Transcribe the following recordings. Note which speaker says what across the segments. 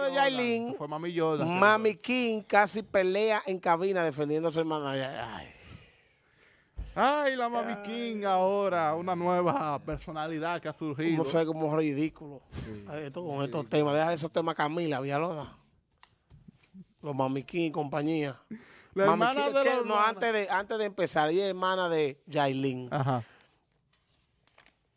Speaker 1: de Yailin.
Speaker 2: Mami King casi pelea en cabina defendiendo a su hermana. Ay, la Mami King ahora, una nueva personalidad que ha surgido. No sé, como ridículo. con estos temas, deja esos temas Camila, Vialona, Los Mami King y compañía. No, antes de, antes de empezar, ella hermana de Yailin. Ajá.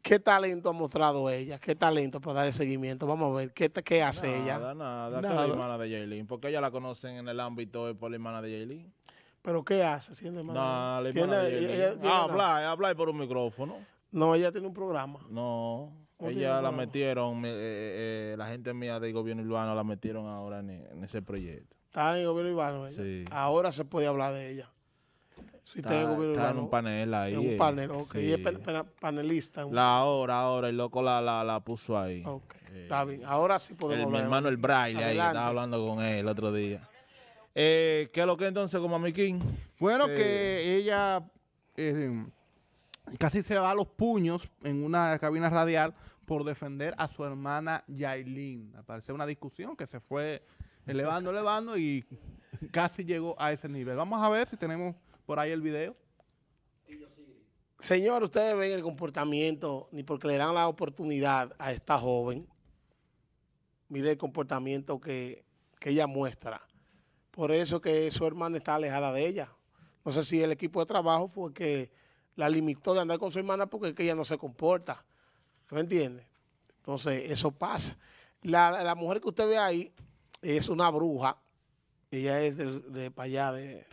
Speaker 2: ¿Qué talento ha mostrado ella? ¿Qué talento para dar el seguimiento? Vamos a ver, ¿qué, qué hace ella? Nada, nada, que la hermana
Speaker 3: de Jaylin. Porque ella la conocen en el ámbito de la hermana de Jaylin.
Speaker 2: ¿Pero qué hace? Siendo hermana, la hermana de habla, habla, y por un micrófono. No, ella tiene un programa. No, ella la
Speaker 3: metieron, eh, eh, eh, la gente mía del gobierno urbano la metieron ahora en, ese proyecto.
Speaker 2: Está en el gobierno urbano ella. Sí. Ahora se puede hablar de ella. Está, en un panel ahí. un eh. panel, ok. es panelista. La
Speaker 3: hora, ahora, el loco la, puso ahí.
Speaker 2: Ok, eh, está bien. Ahora sí podemos el, hermano el
Speaker 3: Braille ahí, estaba hablando con él el otro día. Eh, ¿Qué es lo que entonces con Mami Bueno, que ella casi se va a los puños
Speaker 1: en una cabina radial por defender a su hermana Yailin. Aparece una discusión que se fue elevando, elevando y casi llegó a ese nivel. Vamos a ver si
Speaker 2: tenemos por ahí el video. Señor, ustedes ven el comportamiento, ni porque le dan la oportunidad a esta joven. Mire el comportamiento que, ella muestra. Por eso que su hermana está alejada de ella. No sé si el equipo de trabajo fue que la limitó de andar con su hermana porque que ella no se comporta. ¿Me entiende? Entonces, eso pasa. La, mujer que usted ve ahí es una bruja. Ella es de, de para allá, de,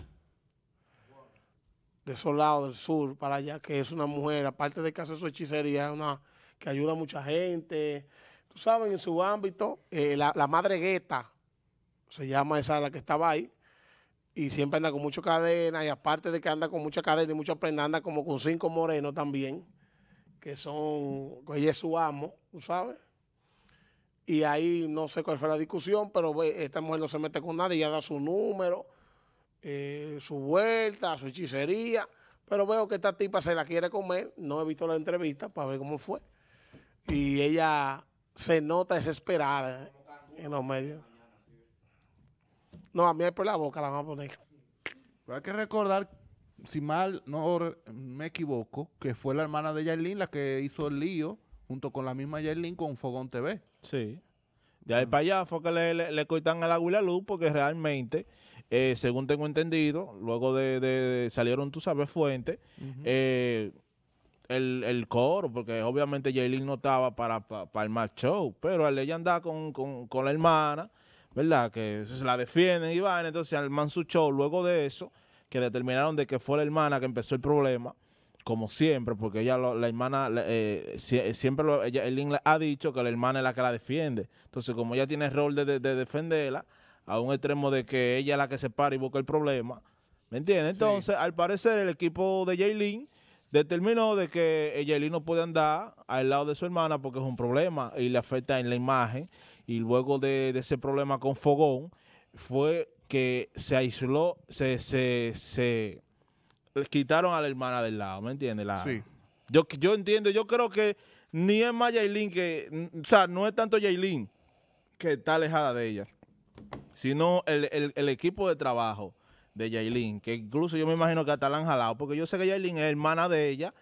Speaker 2: de esos lados del sur para allá, que es una mujer, aparte de que hace su hechicería, una que ayuda a mucha gente. Tú sabes, en su ámbito, eh, la, madre gueta, se llama esa la que estaba ahí, y siempre anda con mucha cadena, y aparte de que anda con mucha cadena y mucha prenda, anda como con cinco morenos también, que son, ella es su amo, tú sabes. Y ahí no sé cuál fue la discusión, pero esta mujer no se mete con nadie, ella da su número eh, su vuelta, su hechicería, pero veo que esta tipa se la quiere comer, no he visto la entrevista para ver cómo fue, y ella se nota desesperada en los medios. No, a mí por la boca la vamos a poner.
Speaker 1: Pero hay que recordar, si mal no me equivoco, que fue la hermana de Yailin la que
Speaker 3: hizo el lío junto con la misma Yailin con Fogón TV. Sí. De ahí para allá fue que le, coitan a cortan el luz porque realmente eh, según tengo entendido, luego de, salieron, tú sabes, fuentes, eh, el, coro, porque obviamente Jaylin no estaba para, para, el mal show, pero ella andaba con, la hermana, ¿verdad? Que se la defienden y van, entonces al man su show, luego de eso, que determinaron de que fue la hermana que empezó el problema, como siempre, porque ella, la hermana, eh, siempre lo, ella, ha dicho que la hermana es la que la defiende. Entonces, como ella tiene el rol de, de defenderla, a un extremo de que ella es la que se para y busca el problema. ¿Me entiendes? Entonces, al parecer, el equipo de Jaylin determinó de que Jaylin eh, no puede andar al lado de su hermana porque es un problema y le afecta en la imagen. Y luego de, ese problema con Fogón, fue que se aisló, se, se, quitaron a la hermana del lado, ¿me entiendes? La, sí. Yo, yo entiendo, yo creo que ni es más Jaylin que, o sea, no es tanto Jaylin que está alejada de ella sino el, el, equipo de trabajo de Yailin, que incluso yo me imagino que hasta la han jalado, porque yo sé que Yailin es hermana de ella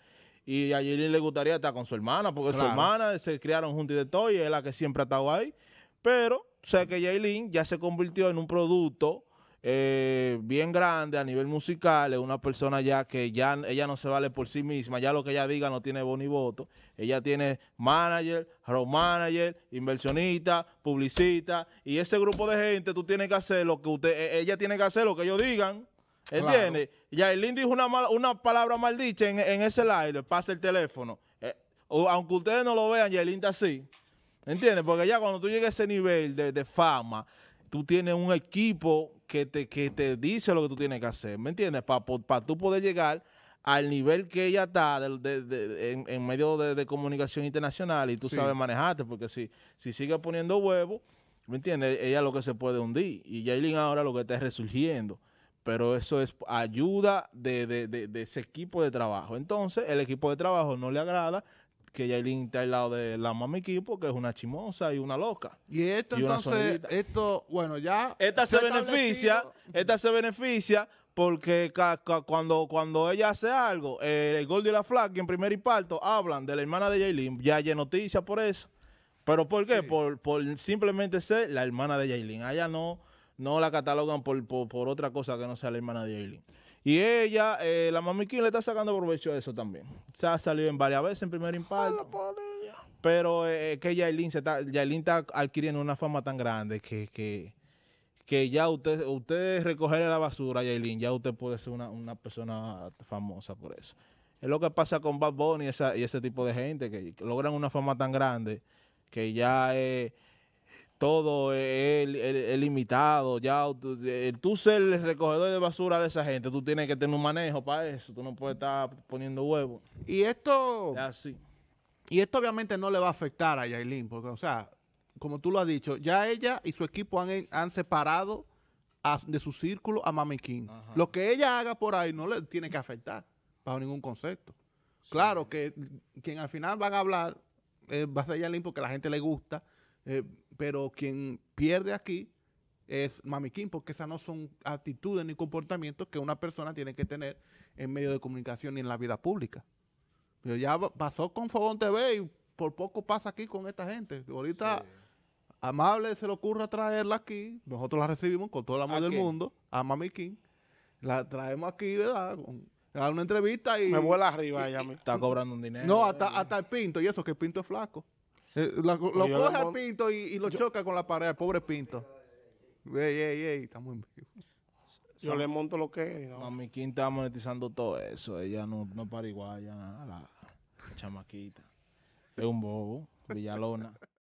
Speaker 3: y a Yailin le gustaría estar con su hermana, porque su hermana se criaron juntos y de todo y es la que siempre ha estado ahí. Pero sé que Yailin ya se convirtió en un producto eh, bien grande a nivel musical, es una persona ya que ya ella no se vale por sí misma, ya lo que ella diga no tiene boni voto. Ella tiene manager, road manager, inversionista, publicista, y ese grupo de gente tú tienes que hacer lo que usted, e, ella tiene que hacer lo que ellos digan. ¿Entiendes? ya Yailin dijo una, una palabra maldita en, en ese live, pasa el teléfono. Eh, aunque ustedes no lo vean, Yailin está así. ¿Entiendes? Porque ya cuando tú llegas a ese nivel de, de fama, tú tienes un equipo que te, que te dice lo que tú tienes que hacer, ¿me entiendes? Para pa tú poder llegar al nivel que ella está en, medio de, comunicación internacional y tú sabes manejarte, porque si, si sigue poniendo huevo, ¿me entiendes? Ella lo que se puede hundir y Yailin ahora lo que está resurgiendo. Pero eso es ayuda de, ese equipo de trabajo. Entonces, el equipo de trabajo no le agrada que Yailin está al lado de la mami porque es una chimosa y una loca. Y esto entonces, esto, bueno, ya. Esta se beneficia, esta se beneficia porque cuando, cuando ella hace algo, eh, el Gold y la que en primer impacto hablan de la hermana de Yailin, ya hay noticias por eso. ¿Pero por qué? Por, simplemente ser la hermana de Yailin. allá no, no la catalogan por, por, otra cosa que no sea la hermana de Yailin. Y ella, eh, la Mami le está sacando provecho a eso también. Se ha salido en varias veces en primer
Speaker 2: impacto.
Speaker 3: Pero eh, eh, que Yailin, se está, está adquiriendo una fama tan grande que, que, ya usted, usted recoger la basura, Yailin, ya usted puede ser una, persona famosa por eso. Es lo que pasa con Bad Bunny y, y ese tipo de gente que logran una fama tan grande que ya... Eh, todo es, limitado. Ya tú, tú ser el recogedor de basura de esa gente, tú tienes que tener un manejo para eso. Tú no puedes estar poniendo huevos. Y esto.
Speaker 1: Y esto obviamente no le va a afectar a Yailin, porque, o sea, como tú lo has dicho, ya ella y su equipo han, han separado de su círculo a Mami King. Lo que ella haga por ahí no le tiene que afectar, bajo ningún concepto. Claro que quien al final van a hablar eh, va a ser Yailin porque la gente le gusta eh, pero quien pierde aquí es Mami Mamiquín, porque esas no son actitudes ni comportamientos que una persona tiene que tener en medio de comunicación ni en la vida pública. Pero ya pasó con Fogón TV y por poco pasa aquí con esta gente. Ahorita Amable se le ocurra traerla aquí, nosotros la recibimos con todo el amor del mundo, a Mami Mamiquín. La traemos aquí, ¿verdad? a una entrevista y... Me vuela arriba
Speaker 3: Me... Está cobrando
Speaker 1: un dinero. No, hasta, hasta el Pinto, y eso, que el Pinto es flaco. Eh, lo coge al Pinto y, lo choca con la pared, pobre Pinto. Ey, ey, ey, estamos en vivo. Yo le monto
Speaker 3: lo que es. ¿no? Mami está monetizando todo eso. Ella no, no para ya nada. La, la chamaquita. Es un bobo, Villalona.